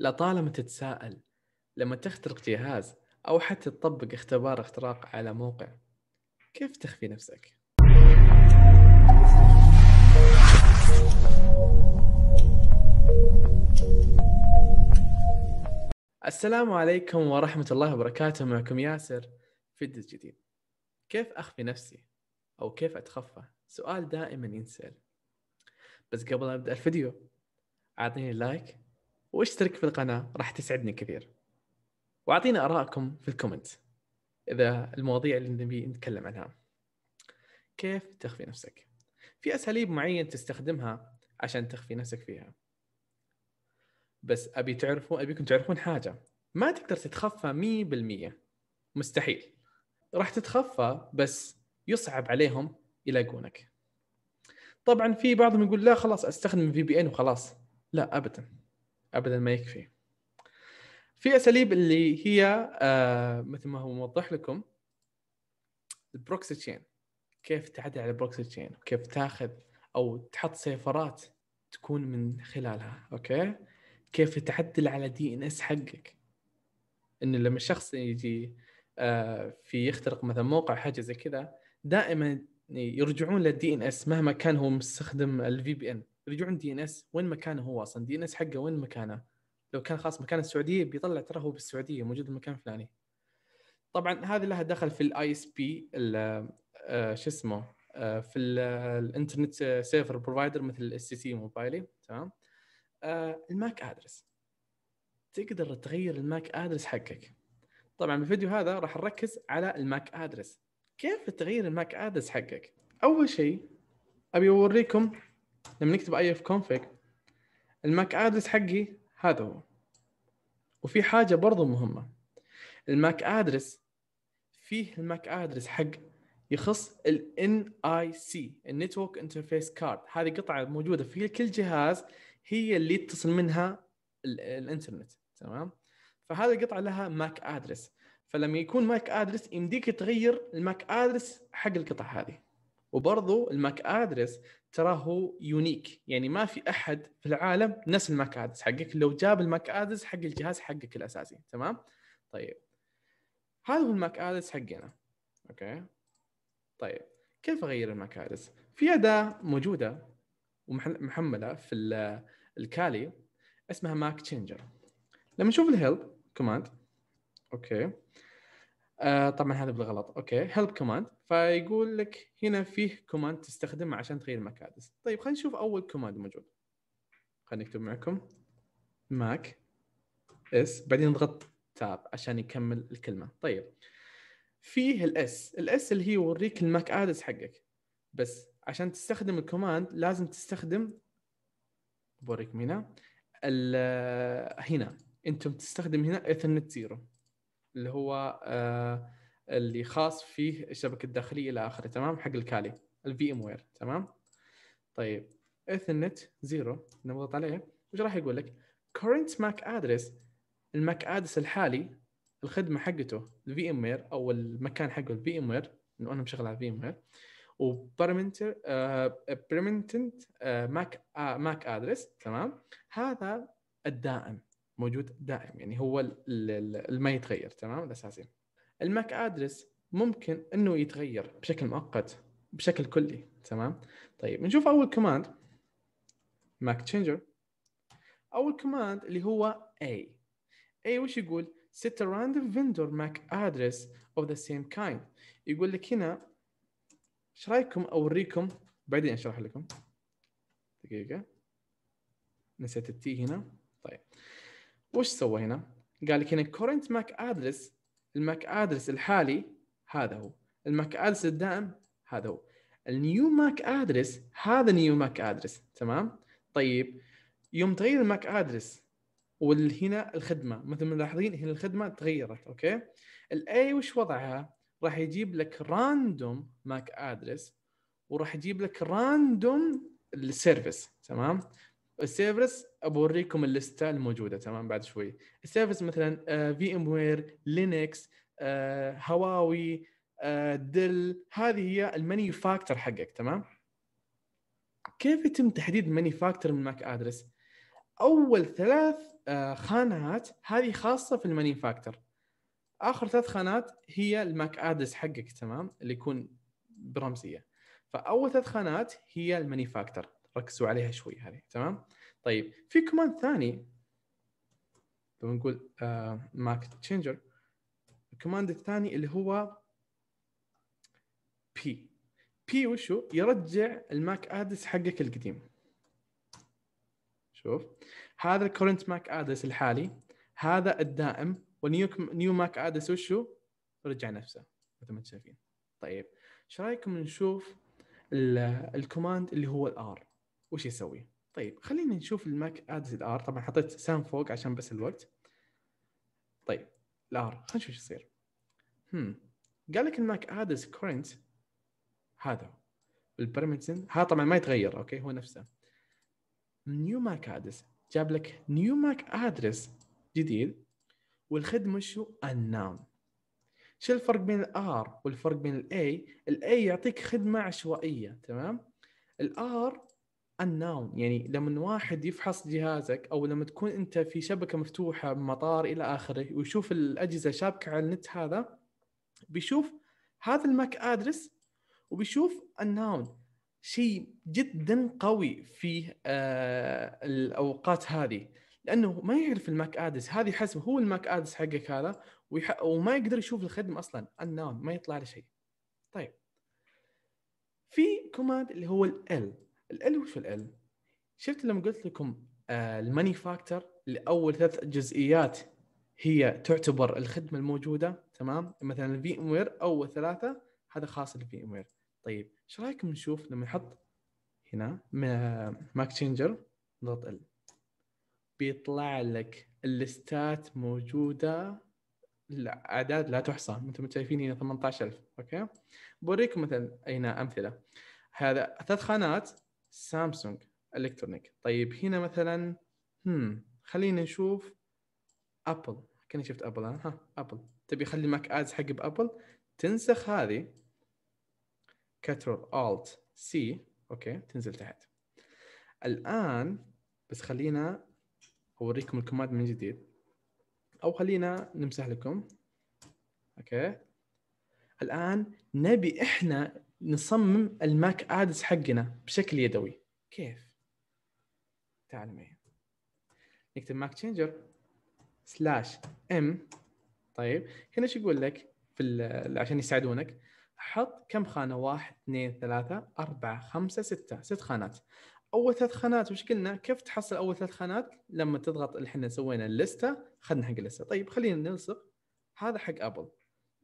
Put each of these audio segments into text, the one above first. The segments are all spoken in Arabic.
لطالما تتساءل لما تخترق جهاز أو حتى تطبق اختبار اختراق على موقع كيف تخفي نفسك؟ السلام عليكم ورحمة الله وبركاته معكم ياسر فيديو جديد كيف أخفي نفسي؟ أو كيف أتخفى؟ سؤال دائما ينسأل بس قبل أبدأ الفيديو أعطيني لايك واشترك في القناه راح تسعدني كثير واعطينا ارائكم في الكومنت اذا المواضيع اللي نبي نتكلم عنها كيف تخفي نفسك في اساليب معينه تستخدمها عشان تخفي نفسك فيها بس ابي تعرفوا ابيكم تعرفون حاجه ما تقدر تتخفى 100% مستحيل راح تتخفى بس يصعب عليهم يلاقونك طبعا في بعضهم يقول لا خلاص استخدم في بي ان وخلاص لا ابدا ابدا ما يكفي في اساليب اللي هي آه مثل ما هو موضح لكم البروكسي تشين كيف تعدل على البروكسي تشين وكيف تاخذ او تحط سيفرات تكون من خلالها اوكي كيف تعدل على دي ان اس حقك انه لما الشخص يجي آه في يخترق مثلا موقع حاجه زي كذا دائما يرجعون للدي ان اس مهما كان هو مستخدم الفي بي ان يرجعون دي ان اس وين مكانه هو اصلا دي ان اس حقه وين مكانه لو كان خاص مكان السعوديه بيطلع ترى هو بالسعوديه موجود المكان الفلاني طبعا هذه لها دخل في الاي اس بي شو اسمه آه، في آه، الانترنت آه، سيرفر بروفايدر مثل الاس سي سي موبايلي تمام الماك ادرس تقدر تغير الماك ادرس حقك طبعا بالفيديو هذا راح نركز على الماك ادرس كيف تغير الماك ادرس حقك اول شيء ابي اوريكم لما نكتب اي اف كونفيج الماك ادرس حقي هذا هو وفي حاجه برضو مهمه الماك ادرس فيه الماك ادرس حق يخص ال NIC النتورك انترفيس كارد هذه قطعه موجوده في كل جهاز هي اللي يتصل منها الانترنت تمام فهذه القطعه لها ماك ادرس فلما يكون ماك ادرس يمديك تغير الماك ادرس حق القطع هذه وبرضو الماك ادرس تراه يونيك يعني ما في احد في العالم نفس الماك ادز حقك لو جاب الماك ادز حق الجهاز حقك الاساسي تمام طيب هذا هو الماك ادز حقنا اوكي طيب كيف اغير الماك ادز في اداه موجوده ومحمله في الكالي اسمها ماك تشينجر لما نشوف الهيلب كوماند اوكي آه طبعا هذا بالغلط اوكي هيلب كوماند فيقول لك هنا فيه كوماند تستخدمه عشان تغير المكادس طيب خلينا نشوف اول كوماند موجود خلينا نكتب معكم ماك اس بعدين نضغط تاب عشان يكمل الكلمه طيب فيه الاس الاس اللي هي يوريك الماك ادس حقك بس عشان تستخدم الكوماند لازم تستخدم بوريكم هنا آه، هنا انتم تستخدم هنا ايثرنت زيرو اللي هو آه، اللي خاص فيه الشبكه الداخليه الى اخره تمام حق الكالي الفي ام وير تمام طيب ايثرنت زيرو نضغط عليه وش راح يقول لك كورنت ماك ادرس الماك ادرس الحالي الخدمه حقته الفي ام وير او المكان حقه الفي ام وير انه انا مشغل على الفي ام وير وبرمنتر برمنتنت ماك ماك ادرس تمام هذا الدائم موجود دائم يعني هو ما يتغير تمام الاساسي الماك ادرس ممكن انه يتغير بشكل مؤقت بشكل كلي تمام طيب نشوف اول كوماند ماك تشينجر اول كوماند اللي هو a a وش يقول set a random vendor MAC address of the same kind يقول لك هنا ايش رايكم اوريكم بعدين اشرح لكم دقيقه نسيت التي هنا طيب وش سوى هنا؟ قال لك هنا الكورنت ماك ادرس الماك ادرس الحالي هذا هو الماك ادرس الدائم هذا هو النيو ماك ادرس هذا نيو ماك ادرس تمام طيب يوم تغير الماك ادرس والهنا الخدمه مثل ما ملاحظين هنا الخدمه تغيرت اوكي الاي وش وضعها راح يجيب لك راندوم ماك ادرس وراح يجيب لك راندوم السيرفيس تمام السيرفس بوريكم اللسته الموجوده تمام بعد شوي السيرفس مثلا في ام وير لينكس هواوي دل هذه هي الماني فاكتور حقك تمام كيف يتم تحديد الماني فاكتور من ماك ادرس اول ثلاث آه، خانات هذه خاصه في الماني فاكتور اخر ثلاث خانات هي الماك ادرس حقك تمام اللي يكون برمزيه فاول ثلاث خانات هي الماني فاكتور ركزوا عليها شوي هذه تمام طيب في كمان ثاني لو نقول ماك آه، تشينجر الكوماند الثاني اللي هو بي بي وشو يرجع الماك ادس حقك القديم شوف هذا الكورنت ماك ادس الحالي هذا الدائم والنيو نيو ماك ادس وشو رجع نفسه مثل ما انتم شايفين طيب ايش رايكم نشوف الكوماند اللي هو الار وش يسوي طيب خلينا نشوف الماك ادز الار طبعا حطيت سام فوق عشان بس الوقت طيب الار خلينا نشوف ايش يصير هم قال لك الماك ادز كورنت هذا البرمتسن هذا طبعا ما يتغير اوكي هو نفسه نيو ماك ادز جاب لك نيو ماك ادرس جديد والخدمه شو النام شو الفرق بين الار والفرق بين الاي الاي يعطيك خدمه عشوائيه تمام الار unknown يعني لما واحد يفحص جهازك او لما تكون انت في شبكه مفتوحه مطار الى اخره ويشوف الاجهزه شابكه على النت هذا بيشوف هذا الماك ادرس وبيشوف unknown شيء جدا قوي في آه الاوقات هذه لانه ما يعرف الماك ادرس هذه حسب هو الماك ادرس حقك هذا ويح... وما يقدر يشوف الخدمه اصلا unknown ما يطلع له شيء طيب في كوماند اللي هو ال الال وش الال؟ شفت لما قلت لكم آه، الماني فاكتور لاول ثلاث جزئيات هي تعتبر الخدمه الموجوده تمام مثلا الفي ام وير اول ثلاثه هذا خاص بالفي ام وير طيب ايش رايكم نشوف لما نحط هنا ماك تشينجر نضغط ال بيطلع لك الليستات موجوده الاعداد لا تحصى انتم شايفين هنا 18000 اوكي بوريكم مثلا اين امثله هذا ثلاث خانات سامسونج الكترونيك طيب هنا مثلا هم خلينا نشوف ابل كاني شفت ابل انا ها ابل تبي خلي ماك ادز حق بابل تنسخ هذه كترول الت سي اوكي تنزل تحت الان بس خلينا اوريكم الكوماند من جديد او خلينا نمسح لكم اوكي الان نبي احنا نصمم الماك ادز حقنا بشكل يدوي كيف تعال معي نكتب ماك تشينجر سلاش ام طيب هنا ايش يقول لك في عشان يساعدونك حط كم خانه واحد اثنين ثلاثه اربعه خمسه سته ست خانات اول ثلاث خانات وش قلنا كيف تحصل اول ثلاث خانات لما تضغط اللي احنا سوينا اللسته اخذنا حق اللسته طيب خلينا نلصق هذا حق ابل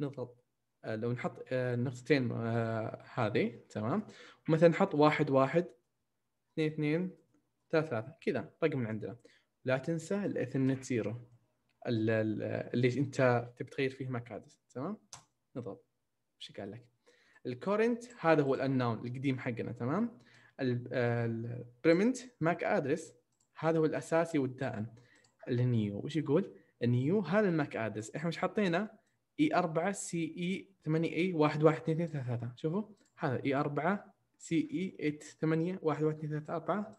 نضغط آه، لو نحط النقطتين آه، آه، هذه تمام مثلا نحط واحد واحد اثنين اثنين ثلاثة ثلاثة كذا رقم من عندنا لا تنسى الاثنت زيرو اللي انت تبي تغير فيه مكادس تمام نضرب ايش قال لك الكورنت هذا هو الانون القديم حقنا تمام البريمنت ماك ادرس هذا هو الاساسي والدائم النيو وش يقول النيو هذا الماك ادرس احنا مش حطينا اي 4 سي اي 8 اي 1 1 2 3 3 شوفوا هذا اي 4 سي اي 8 1 1 2 3 4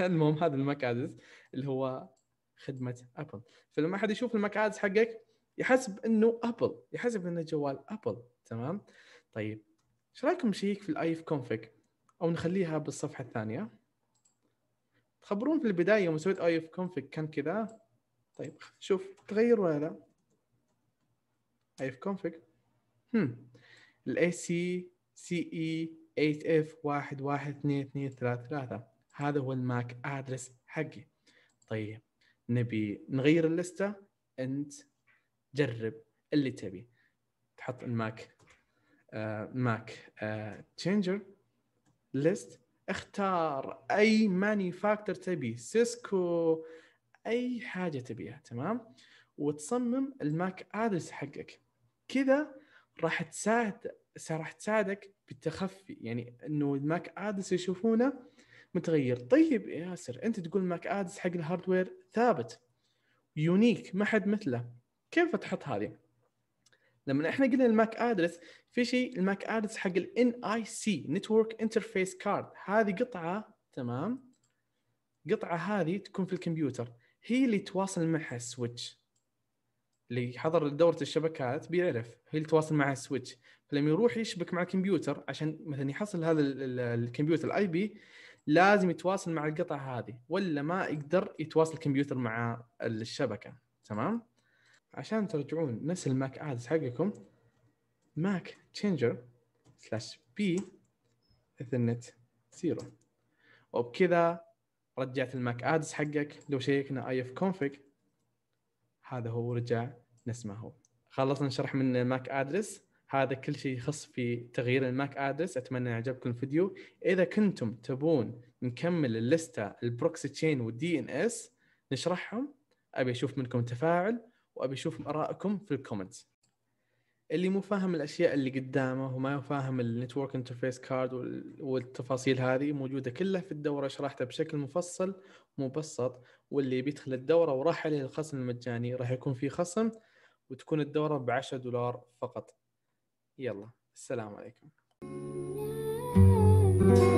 المهم هذا المكادس اللي هو خدمه ابل فلما حد يشوف المكادس حقك يحسب انه ابل يحسب انه جوال ابل تمام طيب ايش رايكم نشيك في الايف كونفج او نخليها بالصفحه الثانيه تخبرون في البدايه يوم سويت ايف كونفج كان كذا طيب شوف تغير ولا لا اي في config هم الاي سي سي اي 8 اف 1 1 2 2 3 3 هذا هو الماك ادرس حقي طيب نبي نغير اللسته انت جرب اللي تبي تحط الماك آه، ماك تشينجر آه، ليست اختار اي مانيفاكتور تبي سيسكو اي حاجه تبيها تمام وتصمم الماك ادرس حقك كذا راح تساعد راح تساعدك بالتخفي يعني انه الماك ادس يشوفونه متغير طيب يا ياسر انت تقول ماك ادس حق الهاردوير ثابت يونيك ما حد مثله كيف تحط هذه لما احنا قلنا الماك ادرس في شيء الماك ادرس حق الان اي سي نتورك انترفيس كارد هذه قطعه تمام قطعه هذه تكون في الكمبيوتر هي اللي تواصل معها السويتش اللي حضر دورة الشبكات بيعرف هي اللي تواصل مع السويتش فلما يروح يشبك مع الكمبيوتر عشان مثلا يحصل هذا الكمبيوتر الاي بي لازم يتواصل مع القطع هذه ولا ما يقدر يتواصل الكمبيوتر مع الشبكة تمام عشان ترجعون نفس الماك ادرس حقكم ماك تشينجر سلاش بي اثرنت زيرو وبكذا رجعت الماك ادرس حقك لو شيكنا اي اف كونفج هذا هو ورجع نفس هو خلصنا شرح من الماك ادرس هذا كل شيء يخص في تغيير الماك ادرس اتمنى يعجبكم الفيديو اذا كنتم تبون نكمل اللستة البروكسي تشين والدي ان اس نشرحهم ابي اشوف منكم تفاعل وابي اشوف ارائكم في الكومنتس اللي مو فاهم الاشياء اللي قدامه وما فاهم النتورك انترفيس كارد والتفاصيل هذه موجوده كلها في الدوره شرحتها بشكل مفصل مبسط واللي بيدخل الدوره وراح عليه الخصم المجاني راح يكون في خصم وتكون الدوره ب 10 دولار فقط يلا السلام عليكم